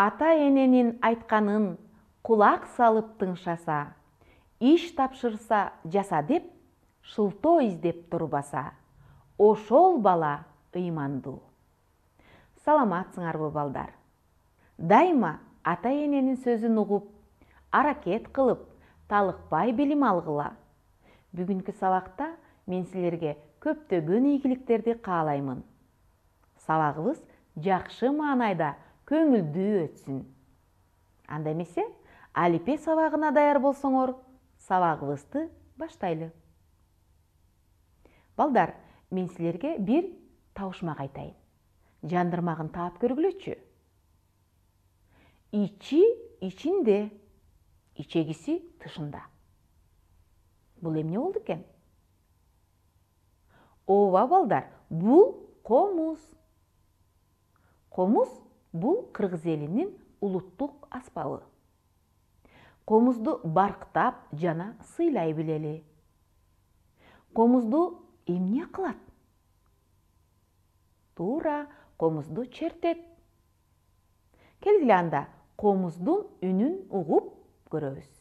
ата ененің айтқанын құлақ салып тыңшаса иш тапшырса жаса деп шылто издеп турбаса ошол бала ыймандуу саламатсыңарбы балдар дайыма ата эненин сөзүн угуп аракет кылып талыкпай билим алгыла бүгүнкү сабакта мен силерге көптөгөн ийгиликтерди каалаймын сабагыбыз жакшы маанайда көңілді өтсін анда эмесе алипе сабағына даяр болсоңор сабагыбызды баштайлы балдар мен силерге бир табышмак айтайын жандырмагын таап көргүлөчү ичи ичинде ичегиси тышында бул эмне болду экен ооба балдар бул комуз комуз бұл қырғыз елінің ұлттық аспабы Қомызды барктап жана сыйлай білелі. Қомызды эмне кылат туура қомызды чертет келгиле анда қомыздың үнүн угуп көрөбүз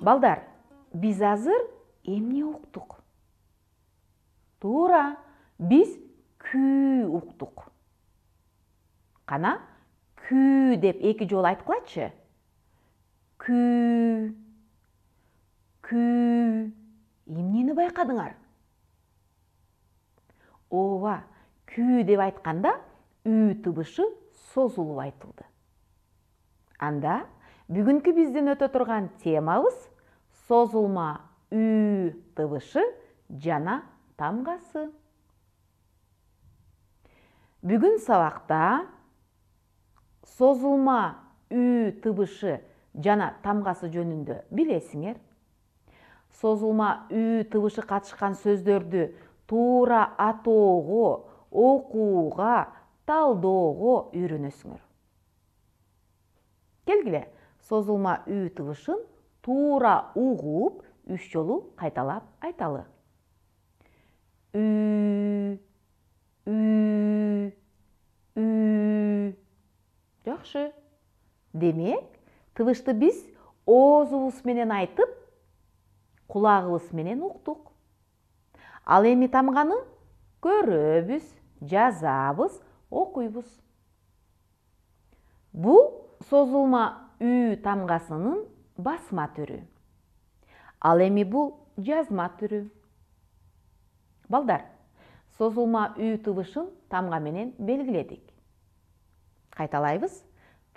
балдар біз азыр эмне уктук туура биз күү уктук кана күү деп эки жолу айткылачы күү күү эмнени байкадыңар ооба күү деп айтканда үү тыбышы созулуп айтылды анда бүгүнкү биздин өтө турган темабыз созылма ү тыбышы жана тамгасы бүгүн сабакта Созулма үй тыбышы жана тамгасы жөнүндө билесиңер Созулма үй тыбышы катышкан сөздөрдү туура атоого окууга талдоого үйрөнөсүңөр келгиле созулма үй тыбышын тура ұғып, үш жолу қайталап айталы ү ү ү жакшы демек тыбышты біз оозубуз менен айтып кулагыбыз менен уктук ал эми тамганы көрөбүз жазабыз окуйбуз бул созулма үй тамгасынын басма түрі ал эми бул жазма түрү балдар созулма үй тыбышын тамга менен белгиледик кайталайбыз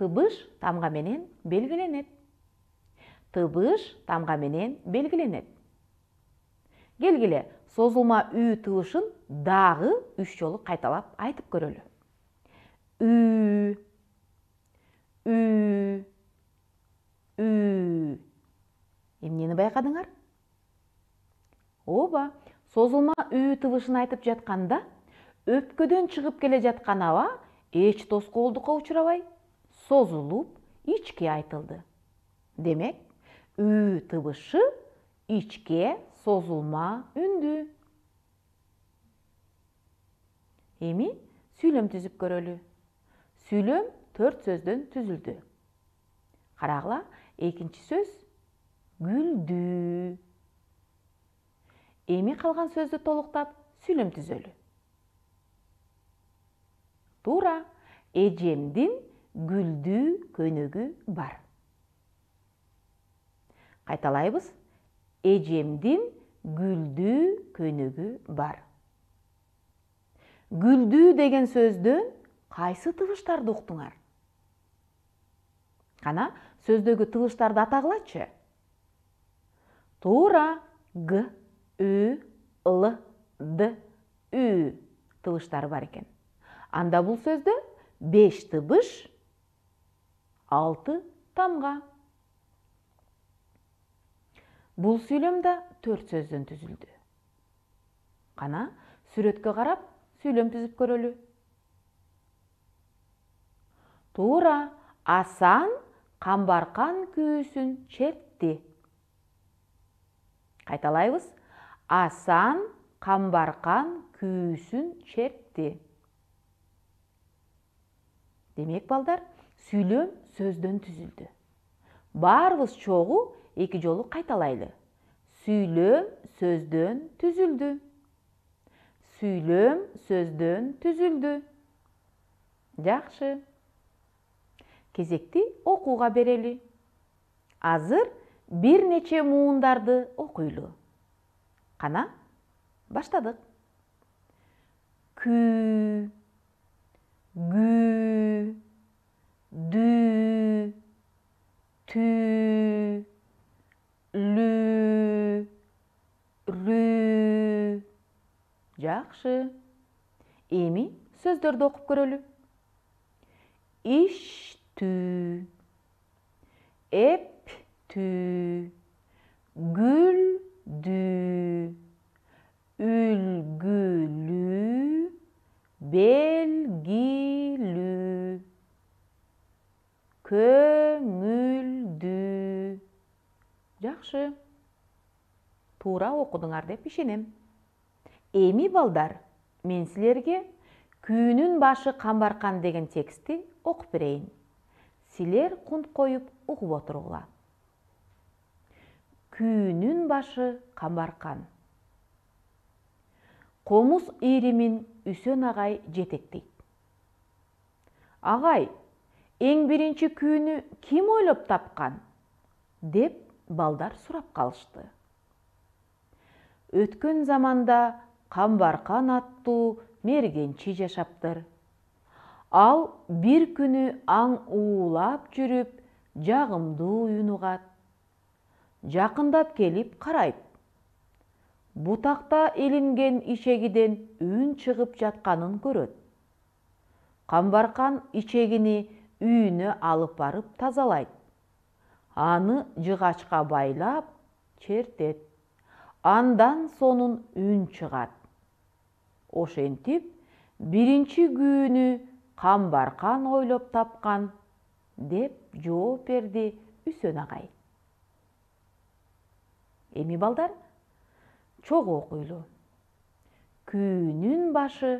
тыбыш тамга менен белгиленет тыбыш тамга менен белгиленет келгиле созулма үй тыбышын дагы үч жолу кайталап айтып көрөлү Ү- Ү- Ү... эмнени байқадыңар? оба созылма ү тыбышын айтып жатқанда, өпкөдөн шығып келе жаткан аба эч тоскоолдукка учурабай созулуп ичке айтылды демек ү тыбышы ичке созулма үндү эми сүйлөм түзүп көрөлү сүйлөм төрт сөздөн түзүлдү карагыла екінші сөз гүлді Емі қалған сөзді толықтап сүйлөм түзөлү Тура эжемдин гүлді көнігі бар Қайталайбыз, эжемдин гүлді көнігі бар «Гүлді» деген сөзді қайсы тыбыштарды ұқтыңар. Қана, сөздөгү тыбыштарды атагылачы туура г ү л д ү тыбыштары бар экен анда бул сөздө беш тыбыш алты тамга бул сүйлөм да төрт сөздөн түзүлдү кана сүрөткө карап сүйлөм түзүп көрөлү туура асан қамбарқан күйісін шертті Қайталайыз. асан қамбарқан күйісін шертті демек балдар сүйлем сөзден түзілді. баарыбыз чогуу екі жолу қайталайды. Сүйлем сөзден түзілді. Сүйлем сөзден түзілді. жакшы кезекти окууга берели азыр бир нече муундарды окуйлу кана баштадык кү гү дү тү лү рү жакшы эми сөздөрдү окуп көрөлү иш tü, tü, güldü, ülgülü, belgili, көңілді. Жақшы. Тура оқыдыңар деп ішенем. Эми балдар, мен сілерге күйінің башы қамбарқан деген тексті оқып берейін силер кунт коюп угуп отургула күүнүн башы қамбарқан. Қомыс иримин үсөн ағай жетектейді. Ағай, эң биринчи күйіні ким ойлоп тапкан деп балдар сұрап қалышты. Өткен заманда камбаркан аттуу мергенчи жашаптыр ал бир күнү аң уулап жүрүп жагымдуу үн угат жакындап келип карайт бутакта илинген ичегиден үн чыгып жатканын көрөт камбаркан ичегини үйүнө алып барып тазалайт аны жыгачка байлап чертет андан сонун үн чыгат ошентип биринчи күүнү камбаркан ойлоп тапкан деп жооп берди үсөн агай эми балдар чогуу окуйлу күүнүн башы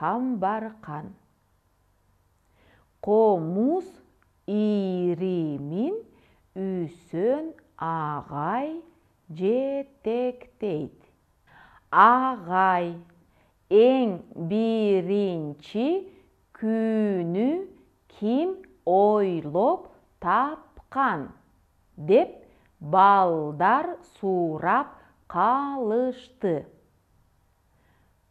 камбаркан комуз ийримин үсөн агай жетектейт агай эң биринчи күні ким ойлоп тапқан деп балдар сурап қалышты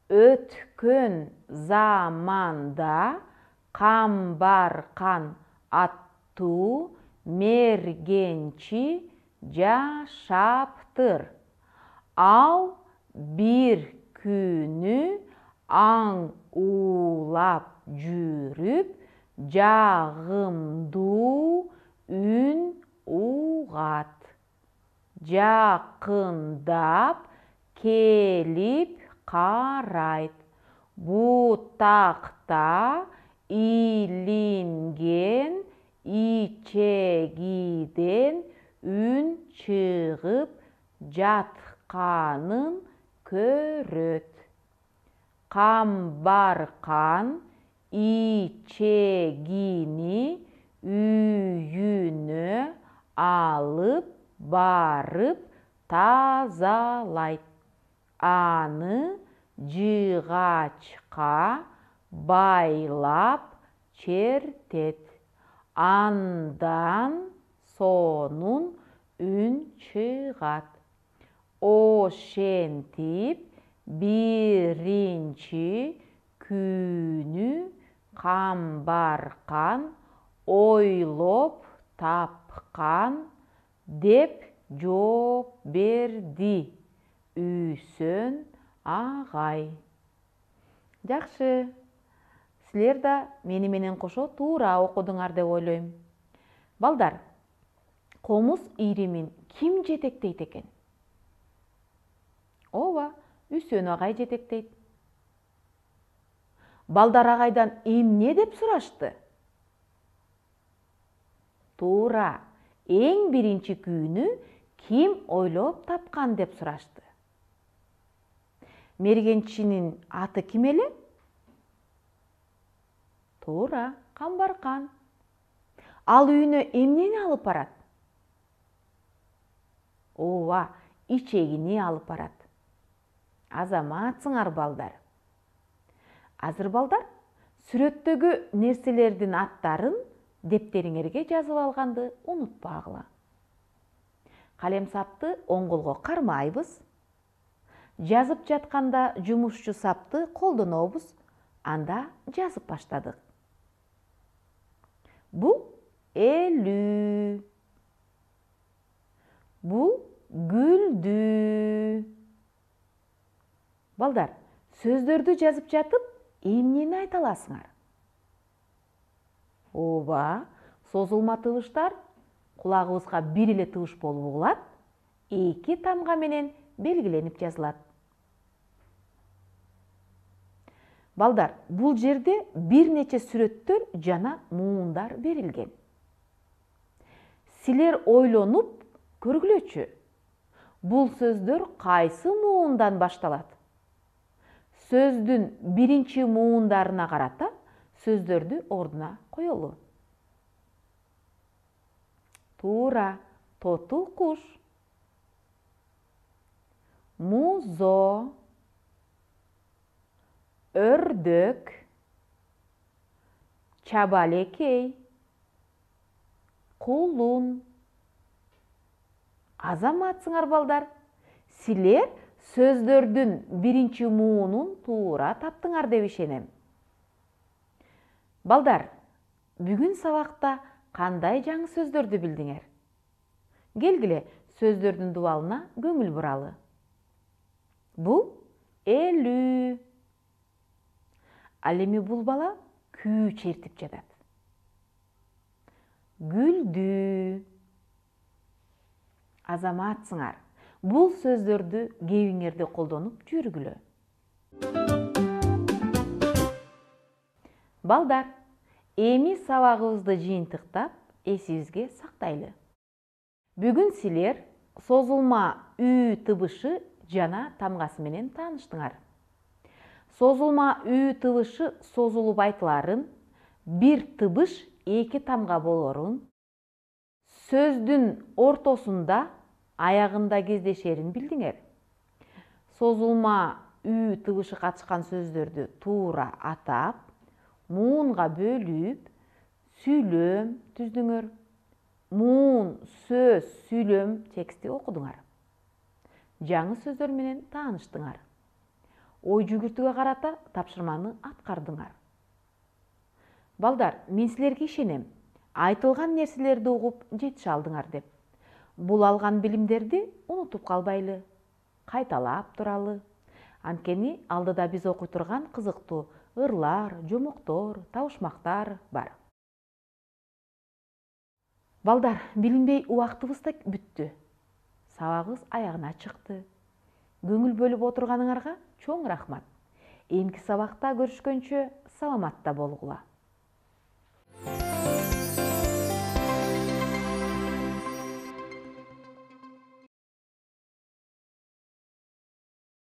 өткен заманда қамбарқан атту мергенчи жашаптыр ал бір күні аң улап жүрүп жагымдуу үн угат жакындап келип карайт бутакта илинген ичегиден үн чыгып жатканын көрөт камбаркан ичегини үйіні алып барып тазалайт аны жиғачқа байлап чертет андан сонун үн чыгат. ошентип биринчи күнү камбаркан ойлоп тапкан деп жооп берди үсөн агай жакшы силер да мени менен кошо туура окудуңар деп ойлойм балдар комуз ийримин ким жетектейт экен ооба үсөн агай жетектейт балдар ағайдан эмне деп сұрашты туура ең биринчи күйіні ким ойлоп тапкан деп сұрашты мергенчинин аты ким эле туура камбаркан ал үйүнө эмнени алып барат ооба ичегини алып барат азаматсыңар балдар азыр балдар сүрөттөгү нерселердин аттарын дептериңерге жазып алганды унутпагыла калемсапты оң колго кармайбыз жазып жатканда жумушчу сапты колдонобуз анда жазып баштадык бул элүү бул гүлдүү балдар сөздөрдү жазып жатып эмнени айта аласыңар ооба созулма тыбыштар кулагыбызга бир эле тыбыш болуп угулат эки тамга менен белгиленип жазылат балдар бул жерде бир нече сүрөттөр жана муундар берилген силер ойлонуп көргүлөчү бул сөздөр кайсы муундан башталат сөздүн биринчи муундарына карата сөздөрдү ордуна коелу туура тоту куш музо өрдөк чабалекей кулун азаматсыңар балдар силер сөздөрдүн биринчи муунун туура таптыңар деп ишенем балдар бүгін сабакта қандай жаңы сөздөрдү билдиңер келгиле сөздөрдүн дубалына көңүл буралы бул элүү ал эми бул бала күү чертип жатат гүлдү азаматсыңар Бұл сөздерді кебиңерде қолданып жүргілі. балдар эми сабагыбызды жыйынтыктап эсибизге сақтайлы. Бүгін силер созылма үү тыбышы жана тамгасы менен тааныштыңар созулма үү тыбышы созулуп айтыларын бир тыбыш эки тамга болорун сөздүн ортосунда аяғында кездешерін білдіңер созылма ү тыбышы қатысқан сөздерді туура атап муунга бөлүп сүйлөм түздүңөр муун сөз сүйлөм текстти окудуңар жаңы сөздөр менен тааныштыңар ой жүгүртүүгө карата тапшырманы аткардыңар балдар мен силерге ишенем айтылган нерселерди угуп жетише алдыңар деп бұл алған білімдерді ұмытып қалбайлы қайталап тұралы анткени алдыда біз окуй тұрған қызықты ырлар жомоктор таушмақтар бар балдар билинбей убактыбыз да бүттү сабагыбыз аягына чыкты көңүл бөлүп отурганыңарга чоң рахмат эмки сабакта көрүшкөнчө саламатта болгула